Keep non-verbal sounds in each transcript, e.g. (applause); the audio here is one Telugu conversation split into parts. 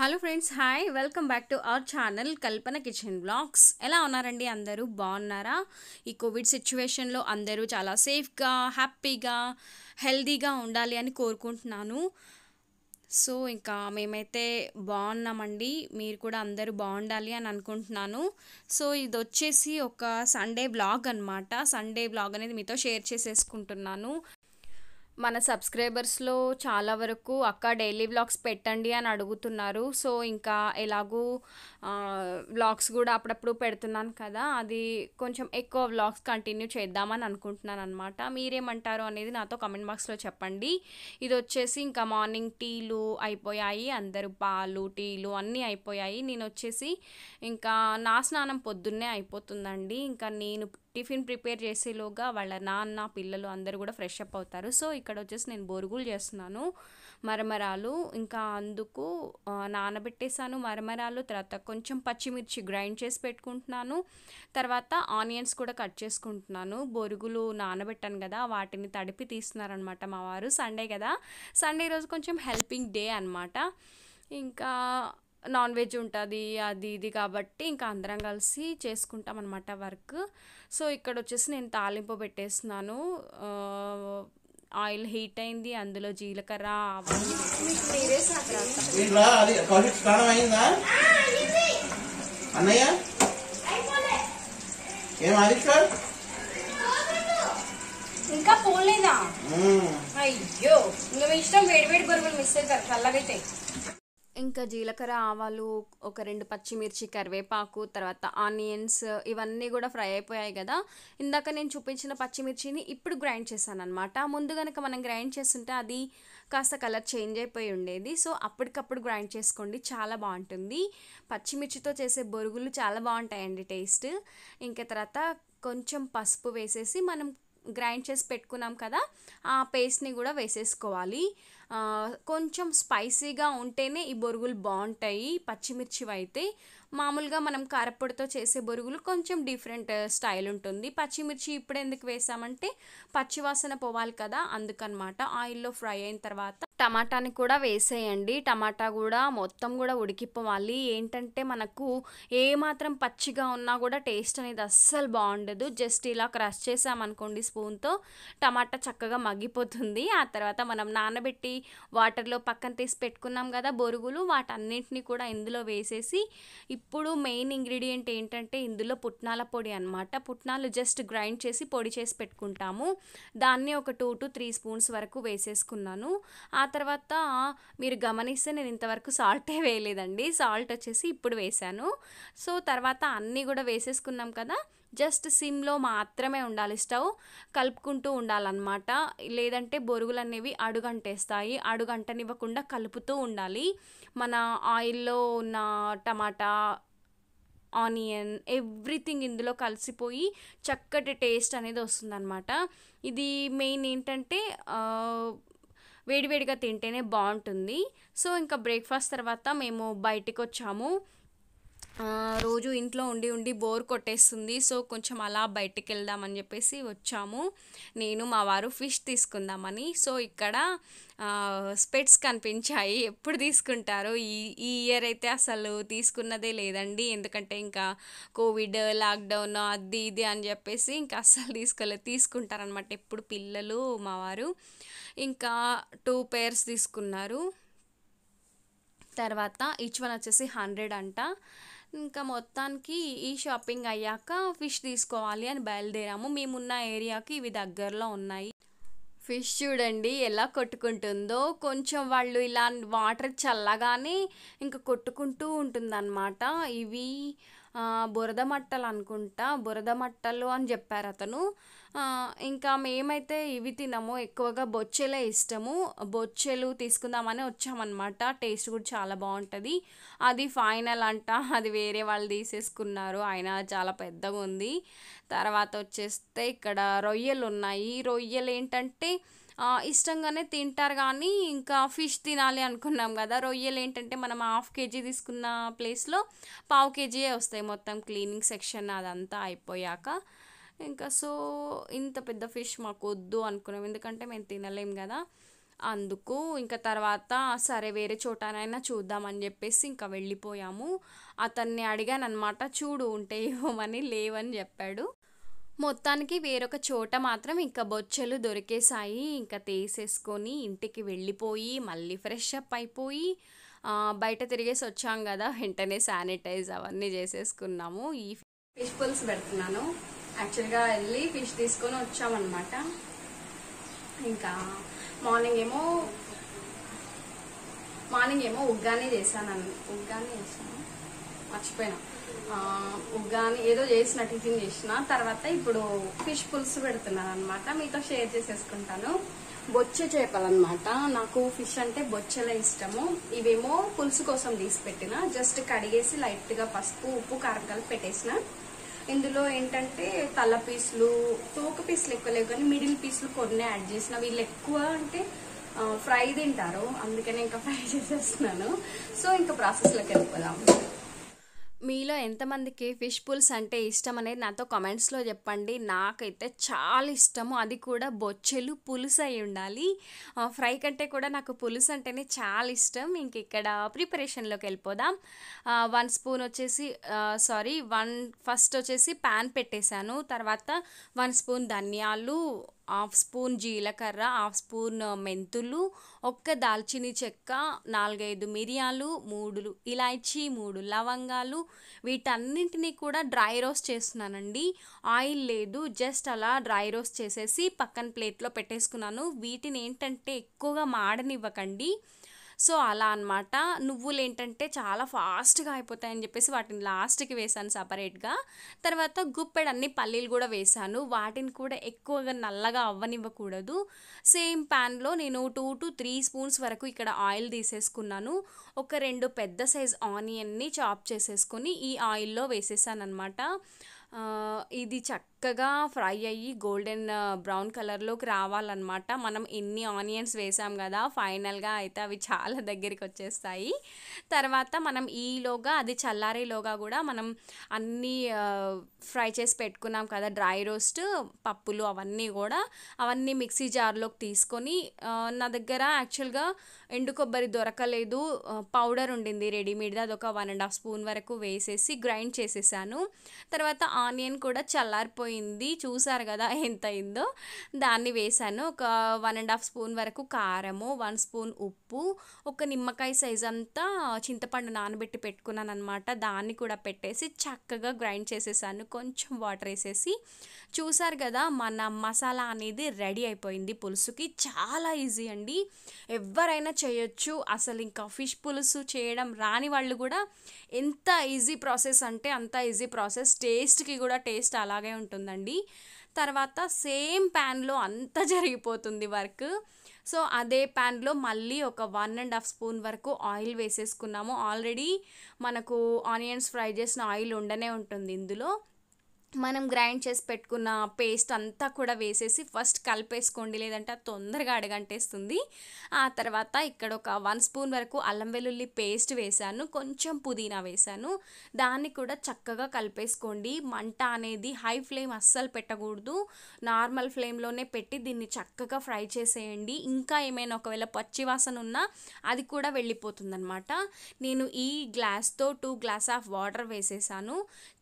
hello friends hi welcome back to our channel Kalpana kitchen blogs ఎలా ఉన్నారండి అందరూ బాగున్నారా ఈ కోవిడ్ సిచ్యువేషన్లో అందరూ చాలా సేఫ్గా హ్యాపీగా హెల్దీగా ఉండాలి అని కోరుకుంటున్నాను సో ఇంకా మేమైతే బాగున్నామండి మీరు కూడా అందరూ బాగుండాలి అని అనుకుంటున్నాను సో ఇది వచ్చేసి ఒక సండే బ్లాగ్ అనమాట సండే బ్లాగ్ అనేది మీతో షేర్ చేసేసుకుంటున్నాను మన సబ్స్క్రైబర్స్లో చాలా వరకు అక్క డైలీ వ్లాగ్స్ పెట్టండి అని అడుగుతున్నారు సో ఇంకా ఎలాగూ వ్లాగ్స్ కూడా అప్పుడప్పుడు పెడుతున్నాను కదా అది కొంచెం ఎక్కువ వ్లాగ్స్ కంటిన్యూ చేద్దామని అనుకుంటున్నాను అనమాట మీరేమంటారు అనేది నాతో కమెంట్ బాక్స్లో చెప్పండి ఇది వచ్చేసి ఇంకా మార్నింగ్ టీలు అయిపోయాయి అందరూ పాలు టీలు అన్నీ అయిపోయాయి నేను వచ్చేసి ఇంకా నా స్నానం పొద్దున్నే అయిపోతుందండి ఇంకా నేను టిఫిన్ ప్రిపేర్ చేసేలోగా వాళ్ళ నాన్న పిల్లలు అందరూ కూడా ఫ్రెష్ అప్ అవుతారు సో ఇక్కడ వచ్చేసి నేను బొరుగులు చేస్తున్నాను మరమరాలు ఇంకా అందుకు నానబెట్టేశాను మరమరాలు తర్వాత కొంచెం పచ్చిమిర్చి గ్రైండ్ చేసి పెట్టుకుంటున్నాను తర్వాత ఆనియన్స్ కూడా కట్ చేసుకుంటున్నాను బొరుగులు నానబెట్టాను కదా వాటిని తడిపి తీస్తున్నారనమాట మా వారు సండే కదా సండే రోజు కొంచెం హెల్పింగ్ డే అనమాట ఇంకా నాన్ వెజ్ ఉంటుంది అది ఇది కాబట్టి ఇంకా అందరం కలిసి చేసుకుంటాం అనమాట వర్క్ సో ఇక్కడ వచ్చేసి నేను తాలింపు పెట్టేస్తున్నాను ఆయిల్ హీట్ అయింది అందులో జీలకర్ర ఇంకా పోలేదా అయ్యో ఇంకా మీ ఇష్టం వేడి వేడి బొరుగులు మిస్ అవుతారు చల్లగైతే ఇంకా జీలకర్ర ఆవాలు ఒక రెండు పచ్చిమిర్చి కరివేపాకు తర్వాత ఆనియన్స్ ఇవన్నీ కూడా ఫ్రై అయిపోయాయి కదా ఇందాక నేను చూపించిన పచ్చిమిర్చిని ఇప్పుడు గ్రైండ్ చేశాను అనమాట ముందు కనుక మనం గ్రైండ్ చేస్తుంటే అది కాస్త కలర్ చేంజ్ అయిపోయి ఉండేది సో అప్పటికప్పుడు గ్రైండ్ చేసుకోండి చాలా బాగుంటుంది పచ్చిమిర్చితో చేసే బొరుగులు చాలా బాగుంటాయండి టేస్ట్ ఇంకా తర్వాత కొంచెం పసుపు వేసేసి మనం గ్రైండ్ చేసి పెట్టుకున్నాం కదా ఆ పేస్ట్ని కూడా వేసేసుకోవాలి కొంచెం స్పైసీగా ఉంటేనే ఈ బొరుగులు బాగుంటాయి పచ్చిమిర్చివి అయితే మామూలుగా మనం కారపొడితో చేసే బొరుగులు కొంచెం డిఫరెంట్ స్టైల్ ఉంటుంది పచ్చిమిర్చి ఇప్పుడు ఎందుకు వేసామంటే పచ్చివాసన పోవాలి కదా అందుకనమాట ఆయిల్లో ఫ్రై అయిన తర్వాత టమాటాని కూడా వేసేయండి టమాటా కూడా మొత్తం కూడా ఉడికిపోవాలి ఏంటంటే మనకు ఏమాత్రం పచ్చిగా ఉన్నా కూడా టేస్ట్ అనేది అస్సలు బాగుండదు జస్ట్ ఇలా క్రష్ చేసామనుకోండి స్పూన్తో టమాటా చక్కగా మగ్గిపోతుంది ఆ తర్వాత మనం నానబెట్టి వాటర్లో పక్కన తీసి పెట్టుకున్నాం కదా బొరుగులు వాటన్నింటినీ కూడా ఇందులో వేసేసి ఇప్పుడు మెయిన్ ఇంగ్రీడియంట్ ఏంటంటే ఇందులో పుట్నాల పొడి అనమాట పుట్నాలు జస్ట్ గ్రైండ్ చేసి పొడి చేసి పెట్టుకుంటాము దాన్ని ఒక టూ టు త్రీ స్పూన్స్ వరకు వేసేసుకున్నాను ఆ తర్వాత మీరు గమనిస్తే నేను ఇంతవరకు సాల్టే వేయలేదండి సాల్ట్ వచ్చేసి ఇప్పుడు వేశాను సో తర్వాత అన్నీ కూడా వేసేసుకున్నాం కదా జస్ట్ సిమ్లో మాత్రమే ఉండాలి స్టవ్ కలుపుకుంటూ ఉండాలన్నమాట లేదంటే బొరుగులు అనేవి అడుగంటేస్తాయి అడుగంటనివ్వకుండా కలుపుతూ ఉండాలి మన ఆయిల్లో ఉన్న టమాటా ఆనియన్ ఎవ్రీథింగ్ ఇందులో కలిసిపోయి చక్కటి టేస్ట్ అనేది వస్తుందన్నమాట ఇది మెయిన్ ఏంటంటే వేడివేడిగా తింటేనే బాగుంటుంది సో ఇంకా బ్రేక్ఫాస్ట్ తర్వాత మేము బయటికి వచ్చాము రోజు ఇంట్లో ఉండి ఉండి బోర్ కొట్టేస్తుంది సో కొంచెం అలా బయటికి వెళ్దామని చెప్పేసి వచ్చాము నేను మా వారు ఫిష్ తీసుకుందామని సో ఇక్కడ స్పెట్స్ కనిపించాయి ఎప్పుడు తీసుకుంటారో ఈ ఈ ఇయర్ అయితే అసలు తీసుకున్నదే లేదండి ఎందుకంటే ఇంకా కోవిడ్ లాక్డౌన్ అది ఇది అని చెప్పేసి ఇంకా అస్సలు తీసుకోలేదు తీసుకుంటారనమాట ఎప్పుడు పిల్లలు మా వారు ఇంకా టూ పేర్స్ తీసుకున్నారు తర్వాత ఈచ్ వన్ వచ్చేసి హండ్రెడ్ అంట ఇంకా మొత్తానికి ఈ షాపింగ్ అయ్యాక ఫిష్ తీసుకోవాలి అని బయలుదేరాము మేమున్న ఏరియాకి ఇవి దగ్గరలో ఉన్నాయి ఫిష్ చూడండి ఎలా కొట్టుకుంటుందో కొంచెం వాళ్ళు ఇలా వాటర్ చల్లగానే ఇంకా కొట్టుకుంటూ ఉంటుందన్నమాట ఇవి బురద మట్టలు అనుకుంటా బురద మట్టలు అని చెప్పారు అతను ఇంకా మేమైతే ఇవి తినము ఎక్కువగా బొచ్చెలే ఇష్టము బొచ్చెలు తీసుకుందామని వచ్చామన్నమాట టేస్ట్ కూడా చాలా బాగుంటుంది అది ఫైనల్ అంట (laughs) అది వేరే వాళ్ళు తీసేసుకున్నారు ఆయన చాలా పెద్దగా ఉంది తర్వాత వచ్చేస్తే ఇక్కడ రొయ్యలు ఉన్నాయి రొయ్యలు ఏంటంటే ఇష్టంగానే తింటారు కానీ ఇంకా ఫిష్ తినాలి అనుకున్నాం కదా రొయ్యలు ఏంటంటే మనం హాఫ్ కేజీ తీసుకున్న ప్లేస్లో పావు కేజీయే వస్తాయి మొత్తం క్లీనింగ్ సెక్షన్ అదంతా అయిపోయాక ఇంకా సో ఇంత పెద్ద ఫిష్ మాకు వద్దు అనుకున్నాం ఎందుకంటే మేము తినలేం కదా అందుకు ఇంకా తర్వాత సరే వేరే చోటనైనా చూద్దామని చెప్పేసి ఇంకా వెళ్ళిపోయాము అతన్ని అడిగాను అనమాట చూడు ఉంటే ఏమని లేవని చెప్పాడు మొత్తానికి వేరొక చోట మాత్రం ఇంకా బొచ్చలు దొరికేసాయి ఇంకా తీసేసుకొని ఇంటికి వెళ్ళిపోయి మళ్ళీ ఫ్రెష్ అప్ అయిపోయి బయట తిరిగేసి వచ్చాం కదా వెంటనే శానిటైజ్ అవన్నీ చేసేసుకున్నాము ఈ ఫిష్ పుల్స్ పెడుతున్నాను యాక్చువల్గా వెళ్ళి ఫిష్ తీసుకొని వచ్చామన్నమాట ఇంకా మార్నింగ్ ఏమో మార్నింగ్ ఏమో ఉగ్గాని చేశాను ఉగ్గాని చేసాను మర్చిపోయినా ఉగ్గాని ఏదో చేసిన టిఫిన్ చేసిన తర్వాత ఇప్పుడు ఫిష్ పులుసు పెడుతున్నాను అనమాట మీతో షేర్ చేసేసుకుంటాను బొచ్చ చేపలన్నమాట నాకు ఫిష్ అంటే బొచ్చెలే ఇష్టము ఇవేమో పులుసు కోసం తీసి పెట్టిన జస్ట్ కడిగేసి లైట్గా పసుపు ఉప్పు కారం కలిపి పెట్టేసిన ఇందులో ఏంటంటే తల పీసులు తోక పీసులు ఎక్కువ లేవు కానీ మిడిల్ పీసులు కొన్ని యాడ్ చేసిన వీళ్ళు ఎక్కువ అంటే ఫ్రై తింటారు అందుకనే ఇంకా ఫ్రై (laughs) చేసేస్తున్నాను సో ఇంకా ప్రాసెస్లోకి వెళ్ళిపోదాం మీలో ఎంతమందికి ఫిష్ పుల్స్ అంటే ఇష్టం అనేది నాతో కామెంట్స్లో చెప్పండి నాకైతే చాలా ఇష్టము అది కూడా బొచ్చెలు పులుసు అయి ఉండాలి ఫ్రై కంటే కూడా నాకు పులుసు అంటేనే చాలా ఇష్టం ఇంక ఇక్కడ ప్రిపరేషన్లోకి వెళ్ళిపోదాం వన్ స్పూన్ వచ్చేసి సారీ వన్ ఫస్ట్ వచ్చేసి ప్యాన్ పెట్టేశాను తర్వాత వన్ స్పూన్ ధనియాలు హాఫ్ స్పూన్ జీలకర్ర హాఫ్ స్పూన్ మెంతులు ఒక్క దాల్చిని చెక్క నాలుగైదు మిరియాలు మూడు ఇలాచి మూడు లవంగాలు వీటన్నింటినీ కూడా డ్రై రోస్ట్ చేస్తున్నానండి ఆయిల్ లేదు జస్ట్ అలా డ్రై రోస్ట్ చేసేసి పక్కన ప్లేట్లో పెట్టేసుకున్నాను వీటిని ఏంటంటే ఎక్కువగా మాడనివ్వకండి సో అలా అనమాట నువ్వులు ఏంటంటే చాలా ఫాస్ట్గా అయిపోతాయని చెప్పేసి వాటిని లాస్ట్కి వేసాను సపరేట్గా తర్వాత అన్ని పల్లీలు కూడా వేసాను వాటిని కూడా ఎక్కువగా నల్లగా అవ్వనివ్వకూడదు సేమ్ ప్యాన్లో నేను టూ టు త్రీ స్పూన్స్ వరకు ఇక్కడ ఆయిల్ తీసేసుకున్నాను ఒక రెండు పెద్ద సైజ్ ఆనియన్ని చాప్ చేసేసుకొని ఈ ఆయిల్లో వేసేసాను అనమాట ఇది చక్కగా ఫ్రై అయ్యి గోల్డెన్ బ్రౌన్ కలర్లోకి రావాలన్నమాట మనం ఎన్ని ఆనియన్స్ వేసాం కదా ఫైనల్గా అయితే అవి చాలా దగ్గరికి వచ్చేస్తాయి తర్వాత మనం ఈలోగా అది చల్లారేలోగా కూడా మనం అన్నీ ఫ్రై చేసి పెట్టుకున్నాం కదా డ్రై రోస్ట్ పప్పులు అవన్నీ కూడా అవన్నీ మిక్సీ జార్లోకి తీసుకొని నా దగ్గర యాక్చువల్గా ఎండు కొబ్బరి దొరకలేదు పౌడర్ ఉండింది రెడీమేడ్ది అదొక వన్ అండ్ హాఫ్ స్పూన్ వరకు వేసేసి గ్రైండ్ చేసేసాను తర్వాత ఆనియన్ కూడా చల్లారిపోయింది చూసారు కదా ఎంత అయిందో దాన్ని వేసాను ఒక వన్ అండ్ హాఫ్ స్పూన్ వరకు కారము వన్ స్పూన్ ఉప్పు ఒక నిమ్మకాయ సైజ్ అంతా చింతపండు నానబెట్టి పెట్టుకున్నాను అనమాట దాన్ని కూడా పెట్టేసి చక్కగా గ్రైండ్ చేసేసాను కొంచెం వాటర్ వేసేసి చూసారు కదా మన మసాలా అనేది రెడీ అయిపోయింది పులుసుకి చాలా ఈజీ అండి ఎవరైనా చేయొచ్చు అసలు ఇంకా ఫిష్ పులుసు చేయడం రాని వాళ్ళు కూడా ఎంత ఈజీ ప్రాసెస్ అంటే అంత ఈజీ ప్రాసెస్ టేస్ట్కి కూడా టేస్ట్ అలాగే ఉంటుందండి తర్వాత సేమ్ ప్యాన్లో అంత (laughs) జరిగిపోతుంది వర్క్ సో అదే ప్యాన్లో మళ్ళీ ఒక వన్ అండ్ హాఫ్ స్పూన్ వరకు ఆయిల్ వేసేసుకున్నాము ఆల్రెడీ మనకు ఆనియన్స్ ఫ్రై చేసిన ఆయిల్ ఉండనే ఉంటుంది ఇందులో మనం గ్రైండ్ చేసి పెట్టుకున్న పేస్ట్ అంతా కూడా వేసేసి ఫస్ట్ కలిపేసుకోండి లేదంటే తొందరగా అడగంటేస్తుంది ఆ తర్వాత ఇక్కడ ఒక వన్ స్పూన్ వరకు అల్లం వెల్లుల్లి పేస్ట్ వేశాను కొంచెం పుదీనా వేశాను దాన్ని కూడా చక్కగా కలిపేసుకోండి మంట అనేది హై ఫ్లేమ్ అస్సలు పెట్టకూడదు నార్మల్ ఫ్లేమ్లోనే పెట్టి దీన్ని చక్కగా ఫ్రై చేసేయండి ఇంకా ఏమైనా ఒకవేళ పచ్చివాసన ఉన్నా అది కూడా వెళ్ళిపోతుందనమాట నేను ఈ గ్లాస్తో టూ గ్లాస్ ఆఫ్ వాటర్ వేసేసాను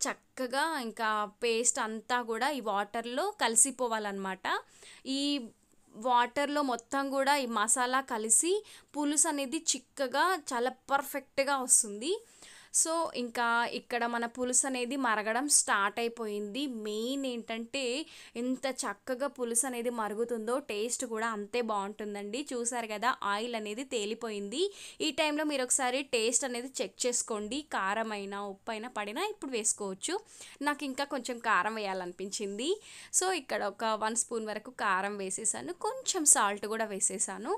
చక్కగా ఇంకా పేస్ట్ అంతా కూడా ఈ వాటర్లో కలిసిపోవాలన్నమాట ఈ వాటర్లో మొత్తం కూడా ఈ మసాలా కలిసి పులుసు అనేది చిక్కగా చాలా పర్ఫెక్ట్గా వస్తుంది సో ఇంకా ఇక్కడ మన పులుసు అనేది మరగడం స్టార్ట్ అయిపోయింది మెయిన్ ఏంటంటే ఎంత చక్కగా పులుసు అనేది మరుగుతుందో టేస్ట్ కూడా అంతే బాగుంటుందండి చూసారు కదా ఆయిల్ అనేది తేలిపోయింది ఈ టైంలో మీరు ఒకసారి టేస్ట్ అనేది చెక్ చేసుకోండి కారం అయినా ఉప్పు అయినా పడినా ఇప్పుడు వేసుకోవచ్చు నాకు ఇంకా కొంచెం కారం వేయాలనిపించింది సో ఇక్కడ ఒక వన్ స్పూన్ వరకు కారం వేసేసాను కొంచెం సాల్ట్ కూడా వేసేసాను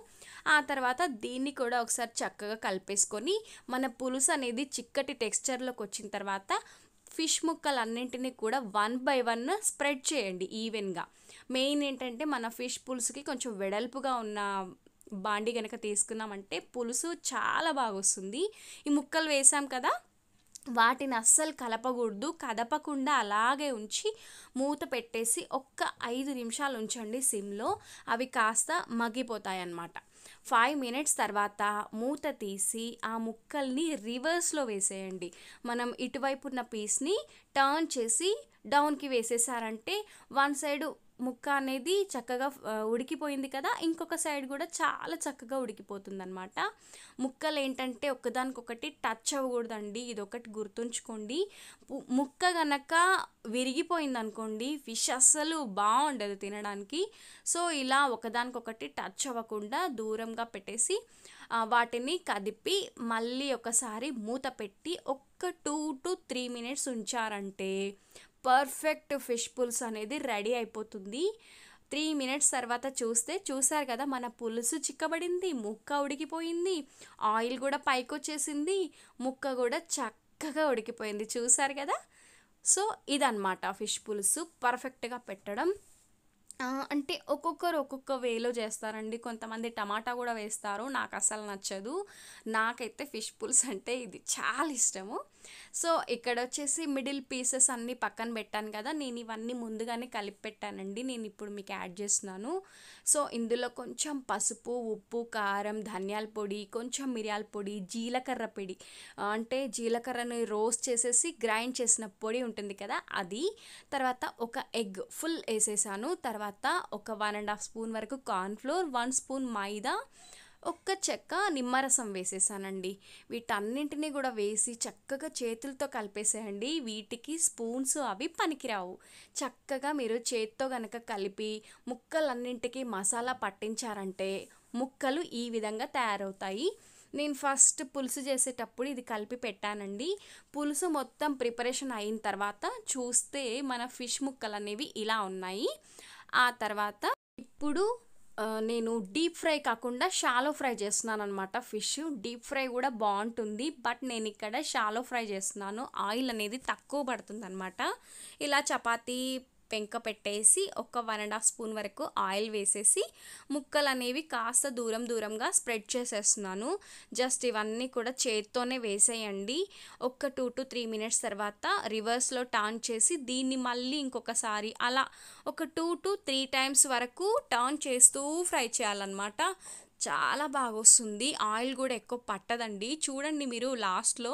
ఆ తర్వాత దీన్ని కూడా ఒకసారి చక్కగా కలిపేసుకొని మన పులుసు అనేది చిక్క చిక్కటి టెక్స్చర్లోకి వచ్చిన తర్వాత ఫిష్ ముక్కలన్నింటినీ కూడా వన్ బై వన్ స్ప్రెడ్ చేయండి ఈవెన్గా మెయిన్ ఏంటంటే మన ఫిష్ పులుసుకి కొంచెం వెడల్పుగా ఉన్న బాండి కనుక తీసుకున్నామంటే పులుసు చాలా బాగా వస్తుంది ఈ ముక్కలు వేసాం కదా వాటిని అస్సలు కలపకూడదు కదపకుండా అలాగే ఉంచి మూత పెట్టేసి ఒక్క ఐదు నిమిషాలు ఉంచండి సిమ్లో అవి కాస్త మగ్గిపోతాయి అన్నమాట ఫైవ్ మినిట్స్ తర్వాత మూత తీసి ఆ ముక్కల్ని రివర్స్లో వేసేయండి మనం ఇటువైపు ఉన్న పీస్ని టర్న్ చేసి డౌన్కి వేసేసారంటే వన్ సైడ్ ముక్క అనేది చక్కగా ఉడికిపోయింది కదా ఇంకొక సైడ్ కూడా చాలా చక్కగా ఉడికిపోతుంది అనమాట ముక్కలు ఏంటంటే ఒకదానికొకటి టచ్ అవ్వకూడదండి ఇదొకటి గుర్తుంచుకోండి ముక్క గనక విరిగిపోయింది అనుకోండి ఫిష్ అస్సలు బాగుండదు తినడానికి సో ఇలా ఒకదానికొకటి టచ్ అవ్వకుండా దూరంగా పెట్టేసి వాటిని కదిపి మళ్ళీ ఒకసారి మూత పెట్టి ఒక్క టూ టు త్రీ మినిట్స్ ఉంచారంటే పర్ఫెక్ట్ ఫిష్ పులుసు అనేది రెడీ అయిపోతుంది త్రీ మినిట్స్ తర్వాత చూస్తే చూసారు కదా మన పులుసు చిక్కబడింది ముక్క ఉడికిపోయింది ఆయిల్ కూడా పైకి వచ్చేసింది ముక్క కూడా చక్కగా ఉడికిపోయింది చూసారు కదా సో ఇదన్నమాట ఫిష్ పులుసు పర్ఫెక్ట్గా పెట్టడం అంటే ఒక్కొక్కరు ఒక్కొక్క వేలో చేస్తారండి కొంతమంది టమాటా కూడా వేస్తారు నాకు అసలు నచ్చదు నాకైతే ఫిష్ పుల్స్ అంటే ఇది చాలా ఇష్టము సో ఇక్కడ వచ్చేసి మిడిల్ పీసెస్ అన్నీ పక్కన పెట్టాను కదా నేను ఇవన్నీ ముందుగానే కలిపి పెట్టానండి నేను ఇప్పుడు మీకు యాడ్ చేస్తున్నాను సో ఇందులో కొంచెం పసుపు ఉప్పు కారం ధనియాల పొడి కొంచెం మిరియాల పొడి జీలకర్ర పొడి అంటే జీలకర్రని రోస్ట్ చేసేసి గ్రైండ్ చేసిన పొడి ఉంటుంది కదా అది తర్వాత ఒక ఎగ్ ఫుల్ వేసేసాను తర్వాత తర్వాత ఒక వన్ అండ్ హాఫ్ స్పూన్ వరకు కార్న్ఫ్లోర్ వన్ స్పూన్ మైదా ఒక్క చెక్క నిమ్మరసం వేసేసానండి వీటన్నింటినీ కూడా వేసి చక్కగా చేతులతో కలిపేసేయండి వీటికి స్పూన్స్ అవి పనికిరావు చక్కగా మీరు చేత్తో కనుక కలిపి ముక్కలన్నింటికి మసాలా పట్టించారంటే ముక్కలు ఈ విధంగా తయారవుతాయి నేను ఫస్ట్ పులుసు చేసేటప్పుడు ఇది కలిపి పెట్టానండి పులుసు మొత్తం ప్రిపరేషన్ అయిన తర్వాత చూస్తే మన ఫిష్ ముక్కలు అనేవి ఇలా ఉన్నాయి ఆ తర్వాత ఇప్పుడు నేను డీప్ ఫ్రై కాకుండా షాలో ఫ్రై చేస్తున్నాను అనమాట ఫిష్ డీప్ ఫ్రై కూడా బాగుంటుంది బట్ నేను ఇక్కడ షాలో ఫ్రై చేస్తున్నాను ఆయిల్ అనేది తక్కువ పడుతుంది అనమాట ఇలా చపాతీ పెంక పెట్టేసి ఒక వన్ అండ్ హాఫ్ స్పూన్ వరకు ఆయిల్ వేసేసి ముక్కలు అనేవి కాస్త దూరం దూరంగా స్ప్రెడ్ చేసేస్తున్నాను జస్ట్ ఇవన్నీ కూడా చేత్తోనే వేసేయండి ఒక టూ టు త్రీ మినిట్స్ తర్వాత రివర్స్లో టర్న్ చేసి దీన్ని మళ్ళీ ఇంకొకసారి అలా ఒక టూ టు త్రీ టైమ్స్ వరకు టర్న్ చేస్తూ ఫ్రై చేయాలన్నమాట చాలా బాగా వస్తుంది ఆయిల్ కూడా ఎక్కువ పట్టదండి చూడండి మీరు లాస్ట్లో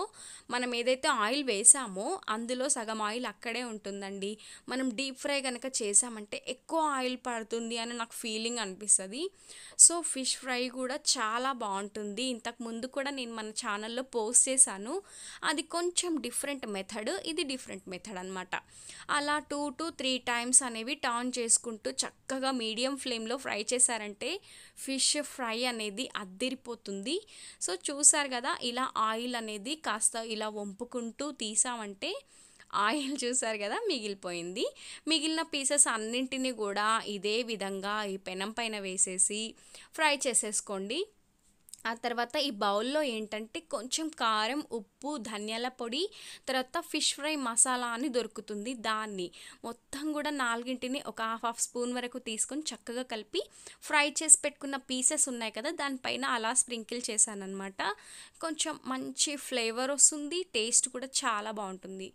మనం ఏదైతే ఆయిల్ వేసామో అందులో సగం ఆయిల్ అక్కడే ఉంటుందండి మనం డీప్ ఫ్రై కనుక చేసామంటే ఎక్కువ ఆయిల్ పడుతుంది అని నాకు ఫీలింగ్ అనిపిస్తుంది సో ఫిష్ ఫ్రై కూడా చాలా బాగుంటుంది ఇంతకు ముందు కూడా నేను మన ఛానల్లో పోస్ట్ చేశాను అది కొంచెం డిఫరెంట్ మెథడ్ ఇది డిఫరెంట్ మెథడ్ అనమాట అలా టూ టు త్రీ టైమ్స్ అనేవి టర్న్ చేసుకుంటూ చక్కగా మీడియం ఫ్లేమ్లో ఫ్రై చేశారంటే ఫిష్ ఫ్రై ఫ్రై అనేది అద్దిరిపోతుంది సో చూసారు కదా ఇలా ఆయిల్ అనేది కాస్త ఇలా వంపుకుంటూ తీసామంటే ఆయిల్ చూసారు కదా మిగిలిపోయింది మిగిలిన పీసెస్ అన్నింటినీ కూడా ఇదే విధంగా ఈ పెనం పైన వేసేసి ఫ్రై చేసేసుకోండి ఆ తర్వాత ఈ బౌల్లో ఏంటంటే కొంచెం కారం ఉప్పు ధనియాల పొడి తర్వాత ఫిష్ ఫ్రై మసాలా అని దొరుకుతుంది దాన్ని మొత్తం కూడా నాలుగింటిని ఒక హాఫ్ హాఫ్ స్పూన్ వరకు తీసుకొని చక్కగా కలిపి ఫ్రై చేసి పెట్టుకున్న పీసెస్ ఉన్నాయి కదా దానిపైన అలా స్ప్రింకిల్ చేశానమాట కొంచెం మంచి ఫ్లేవర్ వస్తుంది టేస్ట్ కూడా చాలా బాగుంటుంది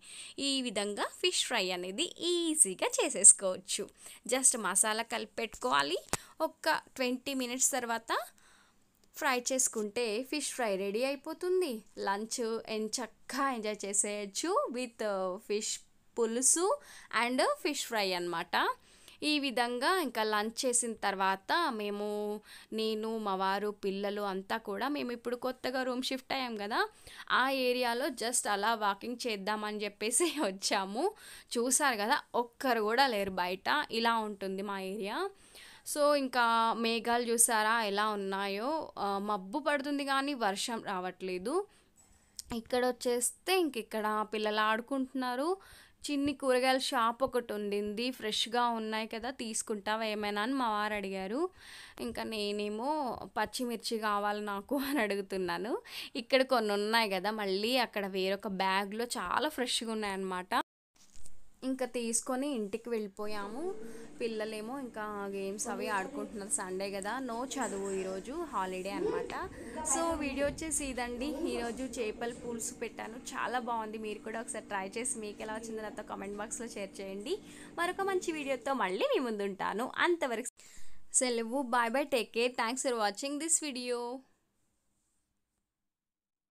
ఈ విధంగా ఫిష్ ఫ్రై అనేది ఈజీగా చేసేసుకోవచ్చు జస్ట్ మసాలా కలిపి పెట్టుకోవాలి ఒక ట్వంటీ మినిట్స్ తర్వాత ఫ్రై చేసుకుంటే ఫిష్ ఫ్రై రెడీ అయిపోతుంది లంచ్ చక్కగా ఎంజాయ్ చేసేయచ్చు విత్ ఫిష్ పులుసు అండ్ ఫిష్ ఫ్రై అనమాట ఈ విధంగా ఇంకా లంచ్ చేసిన తర్వాత మేము నేను మా వారు పిల్లలు అంతా కూడా మేము ఇప్పుడు కొత్తగా రూమ్ షిఫ్ట్ అయ్యాం కదా ఆ ఏరియాలో జస్ట్ అలా వాకింగ్ చేద్దామని చెప్పేసి (laughs) వచ్చాము చూసారు కదా ఒక్కరు కూడా లేరు బయట ఇలా ఉంటుంది మా ఏరియా సో ఇంకా మేఘాలు చూసారా ఎలా ఉన్నాయో మబ్బు పడుతుంది కానీ వర్షం రావట్లేదు ఇక్కడ వచ్చేస్తే ఇంక ఇక్కడ పిల్లలు ఆడుకుంటున్నారు చిన్ని కూరగాయల షాప్ ఒకటి ఉండింది ఫ్రెష్గా ఉన్నాయి కదా తీసుకుంటావా ఏమైనా అని మా వారు అడిగారు ఇంకా నేనేమో పచ్చిమిర్చి కావాలి నాకు అని అడుగుతున్నాను ఇక్కడ కొన్ని ఉన్నాయి కదా మళ్ళీ అక్కడ వేరొక బ్యాగ్లో చాలా ఫ్రెష్గా ఉన్నాయన్నమాట ఇంకా తీసుకొని ఇంటికి వెళ్ళిపోయాము పిల్లలేమో ఇంకా గేమ్స్ అవి ఆడుకుంటున్నారు సండే కదా నో చదువు ఈరోజు హాలిడే అనమాట సో వీడియో వచ్చేసి ఇదండి ఈరోజు చేపల పులుసు పెట్టాను చాలా బాగుంది మీరు కూడా ఒకసారి ట్రై చేసి మీకు ఎలా వచ్చిందో నాతో కామెంట్ బాక్స్లో షేర్ చేయండి మరొక మంచి వీడియోతో మళ్ళీ మీ ముందుంటాను అంతవరకు సెలవు bye bye take care thanks for watching this video